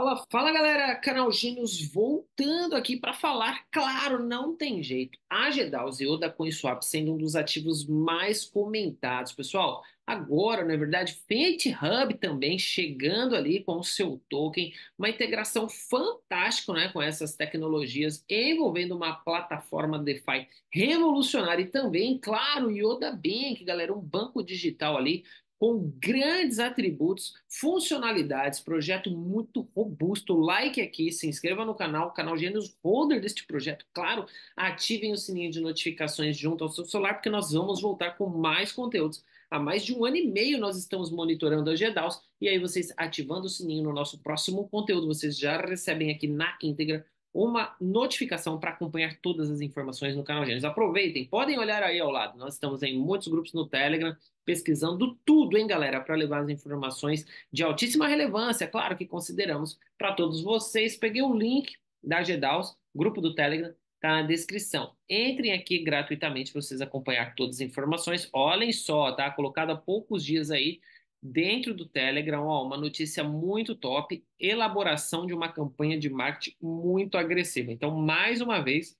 Fala, fala galera, canal Gênios voltando aqui para falar, claro, não tem jeito. A Gedals e o da CoinSwap sendo um dos ativos mais comentados, pessoal. Agora, na é verdade, Hub também chegando ali com o seu token, uma integração fantástica né, com essas tecnologias envolvendo uma plataforma DeFi revolucionária e também, claro, Yoda Bank, galera, um banco digital ali com grandes atributos, funcionalidades, projeto muito robusto. Like aqui, se inscreva no canal, canal Gênios Holder deste projeto. Claro, ativem o sininho de notificações junto ao seu celular, porque nós vamos voltar com mais conteúdos. Há mais de um ano e meio nós estamos monitorando a GEDAUS, e aí vocês ativando o sininho no nosso próximo conteúdo, vocês já recebem aqui na íntegra uma notificação para acompanhar todas as informações no canal Gênesis. Aproveitem, podem olhar aí ao lado. Nós estamos em muitos grupos no Telegram pesquisando tudo, hein, galera, para levar as informações de altíssima relevância, claro que consideramos para todos vocês. Peguei o link da GEDAUS, grupo do Telegram, tá na descrição. Entrem aqui gratuitamente para vocês acompanhar todas as informações. Olhem só, tá colocado há poucos dias aí dentro do Telegram, ó, uma notícia muito top, elaboração de uma campanha de marketing muito agressiva. Então, mais uma vez,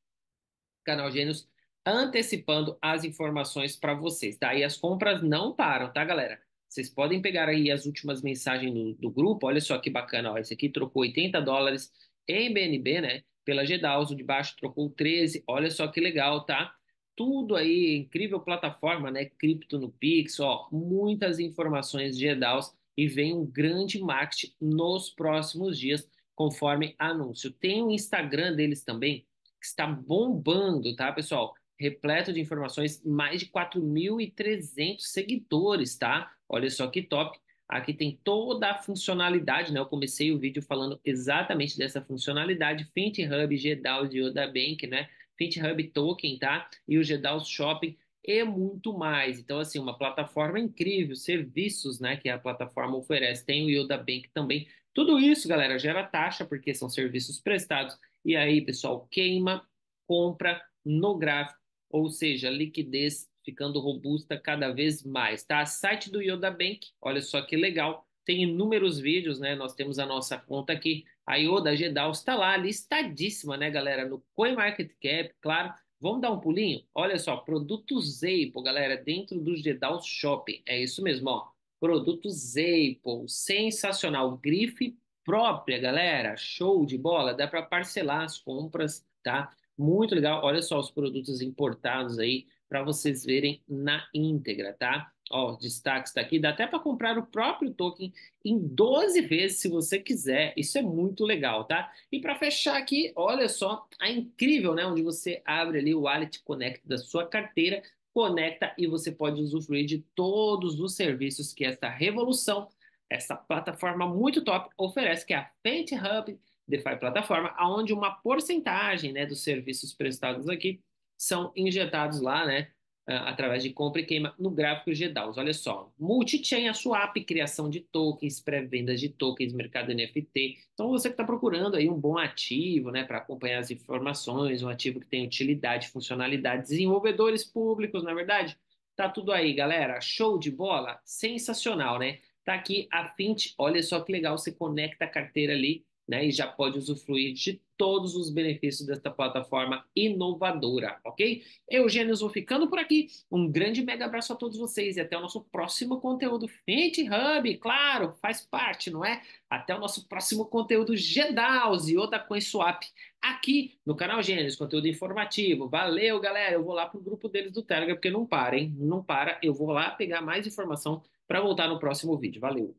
canal Gênios antecipando as informações para vocês, tá? E as compras não param, tá, galera? Vocês podem pegar aí as últimas mensagens do, do grupo, olha só que bacana, ó, esse aqui trocou 80 dólares em BNB, né? Pela Gedalso, de baixo trocou 13, olha só que legal, tá? tudo aí, incrível plataforma, né? Cripto no Pix, ó, muitas informações de EDAOs e vem um grande marketing nos próximos dias, conforme anúncio. Tem o Instagram deles também, que está bombando, tá, pessoal? Repleto de informações, mais de 4.300 seguidores, tá? Olha só que top. Aqui tem toda a funcionalidade, né? Eu comecei o vídeo falando exatamente dessa funcionalidade, Fint Hub, GDAO de Oda Bank, né? FitHub Token, tá? E o GDAOs Shopping e muito mais. Então, assim, uma plataforma incrível, serviços, né, que a plataforma oferece. Tem o Yoda Bank também. Tudo isso, galera, gera taxa, porque são serviços prestados. E aí, pessoal, queima, compra no gráfico, ou seja, liquidez ficando robusta cada vez mais, tá? Site do Yoda Bank, olha só que legal tem inúmeros vídeos, né? Nós temos a nossa conta aqui, a Ioda Gedal está lá, listadíssima, né, galera? No CoinMarketCap, claro. Vamos dar um pulinho? Olha só, produtos Apple, galera, dentro do Gedal Shop. É isso mesmo, ó. Produtos Apple, sensacional. Grife própria, galera. Show de bola. Dá para parcelar as compras, tá? Muito legal. Olha só os produtos importados aí para vocês verem na íntegra, tá? Ó, os destaques está aqui. Dá até para comprar o próprio token em 12 vezes se você quiser. Isso é muito legal, tá? E para fechar aqui, olha só a incrível, né? Onde você abre ali o Wallet Connect da sua carteira, conecta e você pode usufruir de todos os serviços que esta revolução, essa plataforma muito top oferece, que é a Fente Hub DeFi plataforma, aonde uma porcentagem, né, dos serviços prestados aqui são injetados lá, né, ah, através de compra e queima no gráfico g Olha só, multi-chain, a swap, criação de tokens, pré-vendas de tokens, mercado NFT. Então você que está procurando aí um bom ativo, né, para acompanhar as informações, um ativo que tem utilidade, funcionalidade, desenvolvedores públicos, na é verdade, tá tudo aí, galera. Show de bola, sensacional, né? Tá aqui a Fint, olha só que legal, você conecta a carteira ali né, e já pode usufruir de todos os benefícios desta plataforma inovadora, ok? Eu, Gênesis, vou ficando por aqui. Um grande mega abraço a todos vocês e até o nosso próximo conteúdo. Fint Hub, claro, faz parte, não é? Até o nosso próximo conteúdo GDAOS e outra CoinSwap aqui no canal Gênesis, conteúdo informativo. Valeu, galera. Eu vou lá pro grupo deles do Telegram, porque não para, hein? Não para. Eu vou lá pegar mais informação para voltar no próximo vídeo. Valeu.